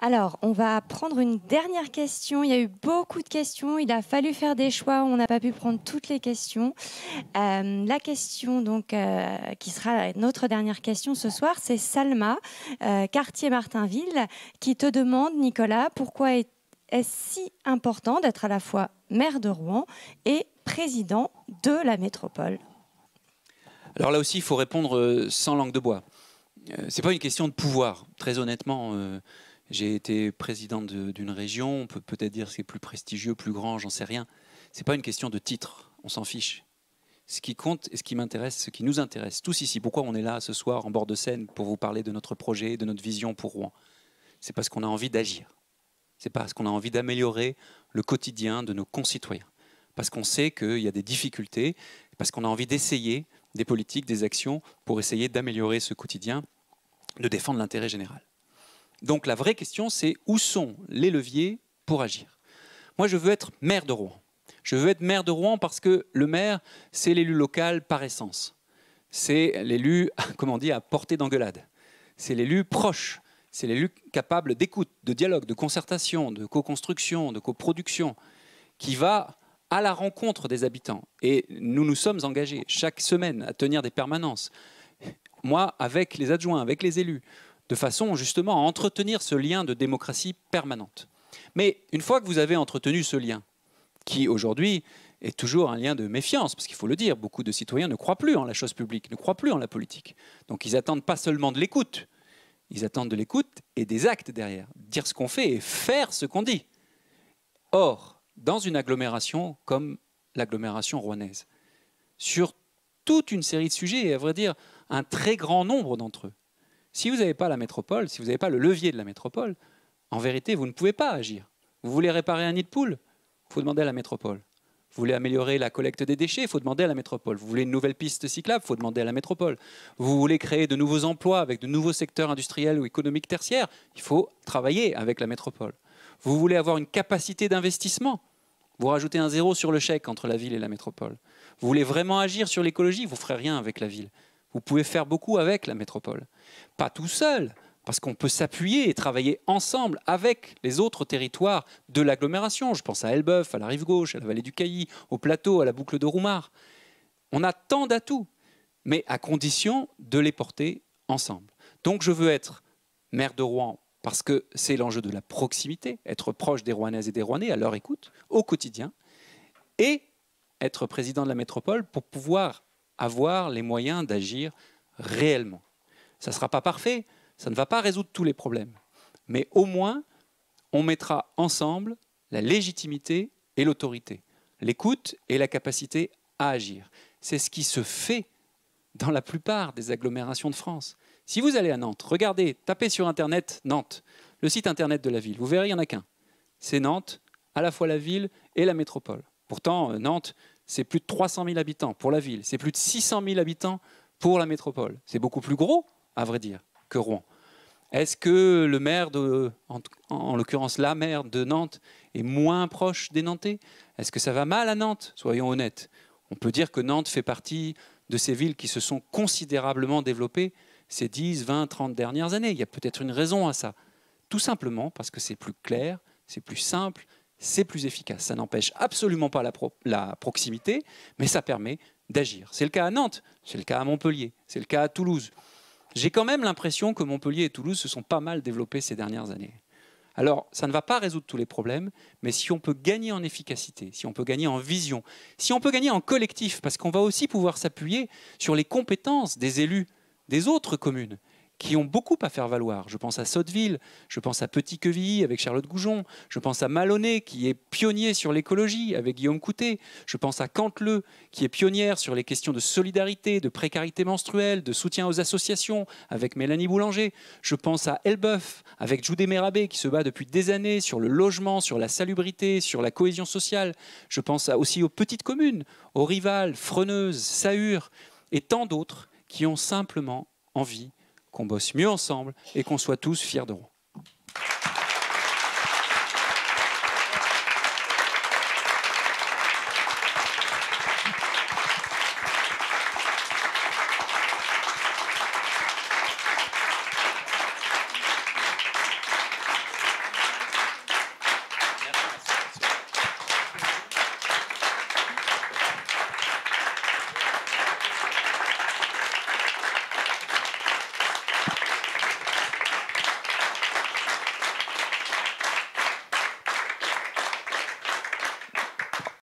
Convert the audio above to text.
Alors, on va prendre une dernière question. Il y a eu beaucoup de questions. Il a fallu faire des choix. On n'a pas pu prendre toutes les questions. Euh, la question, donc, euh, qui sera notre dernière question ce soir, c'est Salma, euh, quartier Martinville, qui te demande, Nicolas, pourquoi est-ce si important d'être à la fois maire de Rouen et président de la métropole Alors là aussi, il faut répondre sans langue de bois. C'est pas une question de pouvoir, très honnêtement j'ai été président d'une région, on peut peut-être dire c'est plus prestigieux, plus grand, j'en sais rien. Ce n'est pas une question de titre, on s'en fiche. Ce qui compte et ce qui m'intéresse, ce qui nous intéresse tous ici, pourquoi on est là ce soir en bord de Seine pour vous parler de notre projet, de notre vision pour Rouen, c'est parce qu'on a envie d'agir. C'est parce qu'on a envie d'améliorer le quotidien de nos concitoyens. Parce qu'on sait qu'il y a des difficultés, parce qu'on a envie d'essayer des politiques, des actions pour essayer d'améliorer ce quotidien, de défendre l'intérêt général. Donc la vraie question, c'est où sont les leviers pour agir Moi, je veux être maire de Rouen. Je veux être maire de Rouen parce que le maire, c'est l'élu local par essence. C'est l'élu, comment on dit, à portée d'engueulade. C'est l'élu proche. C'est l'élu capable d'écoute, de dialogue, de concertation, de co-construction, de coproduction, qui va à la rencontre des habitants. Et nous nous sommes engagés chaque semaine à tenir des permanences. Moi, avec les adjoints, avec les élus, de façon justement à entretenir ce lien de démocratie permanente. Mais une fois que vous avez entretenu ce lien, qui aujourd'hui est toujours un lien de méfiance, parce qu'il faut le dire, beaucoup de citoyens ne croient plus en la chose publique, ne croient plus en la politique. Donc ils attendent pas seulement de l'écoute, ils attendent de l'écoute et des actes derrière, dire ce qu'on fait et faire ce qu'on dit. Or, dans une agglomération comme l'agglomération rouennaise, sur toute une série de sujets, et à vrai dire un très grand nombre d'entre eux, si vous n'avez pas la métropole, si vous n'avez pas le levier de la métropole, en vérité, vous ne pouvez pas agir. Vous voulez réparer un nid de poule Il faut demander à la métropole. Vous voulez améliorer la collecte des déchets, il faut demander à la métropole. Vous voulez une nouvelle piste cyclable, il faut demander à la métropole. Vous voulez créer de nouveaux emplois avec de nouveaux secteurs industriels ou économiques tertiaires, il faut travailler avec la métropole. Vous voulez avoir une capacité d'investissement, vous rajoutez un zéro sur le chèque entre la ville et la métropole. Vous voulez vraiment agir sur l'écologie, vous ne ferez rien avec la ville. Vous pouvez faire beaucoup avec la métropole. Pas tout seul, parce qu'on peut s'appuyer et travailler ensemble avec les autres territoires de l'agglomération. Je pense à Elbeuf, à la rive gauche, à la vallée du Cailly, au plateau, à la boucle de Roumar. On a tant d'atouts, mais à condition de les porter ensemble. Donc je veux être maire de Rouen parce que c'est l'enjeu de la proximité, être proche des Rouennaises et des Rouennais à leur écoute, au quotidien, et être président de la métropole pour pouvoir avoir les moyens d'agir réellement. Ça ne sera pas parfait, ça ne va pas résoudre tous les problèmes, mais au moins, on mettra ensemble la légitimité et l'autorité, l'écoute et la capacité à agir. C'est ce qui se fait dans la plupart des agglomérations de France. Si vous allez à Nantes, regardez, tapez sur Internet Nantes, le site Internet de la ville, vous verrez, il n'y en a qu'un. C'est Nantes, à la fois la ville et la métropole. Pourtant, euh, Nantes, c'est plus de 300 000 habitants pour la ville, c'est plus de 600 000 habitants pour la métropole. C'est beaucoup plus gros, à vrai dire, que Rouen. Est-ce que le maire de, en, l'occurrence la maire de Nantes, est moins proche des Nantais Est-ce que ça va mal à Nantes Soyons honnêtes. On peut dire que Nantes fait partie de ces villes qui se sont considérablement développées ces 10, 20, 30 dernières années. Il y a peut-être une raison à ça. Tout simplement parce que c'est plus clair, c'est plus simple, c'est plus efficace. Ça n'empêche absolument pas la, proximité, mais ça permet d'agir. C'est le cas à Nantes, c'est le cas à Montpellier, c'est le cas à Toulouse. J'ai quand même l'impression que Montpellier et Toulouse se sont pas mal développés ces dernières années. Alors, ça ne va pas résoudre tous les problèmes, mais si on peut gagner en efficacité, si on peut gagner en vision, si on peut gagner en collectif, parce qu'on va aussi pouvoir s'appuyer sur les compétences des élus des autres communes qui ont beaucoup à faire valoir. Je pense à Sotteville, je pense à Petit Quevilly avec Charlotte Goujon, je pense à Malonnet qui est pionnier sur l'écologie avec Guillaume Coutet, je pense à Canteleu qui est pionnière sur les questions de solidarité, de précarité menstruelle, de soutien aux associations avec Mélanie Boulanger, je pense à Elbeuf avec Jude Mérabé qui se bat depuis des années sur le logement, sur la salubrité, sur la cohésion sociale, je pense aussi aux petites communes, aux rivales, Freneuse, Sahur et tant d'autres qui ont simplement envie qu'on bosse mieux ensemble et qu'on soit tous fiers de nous.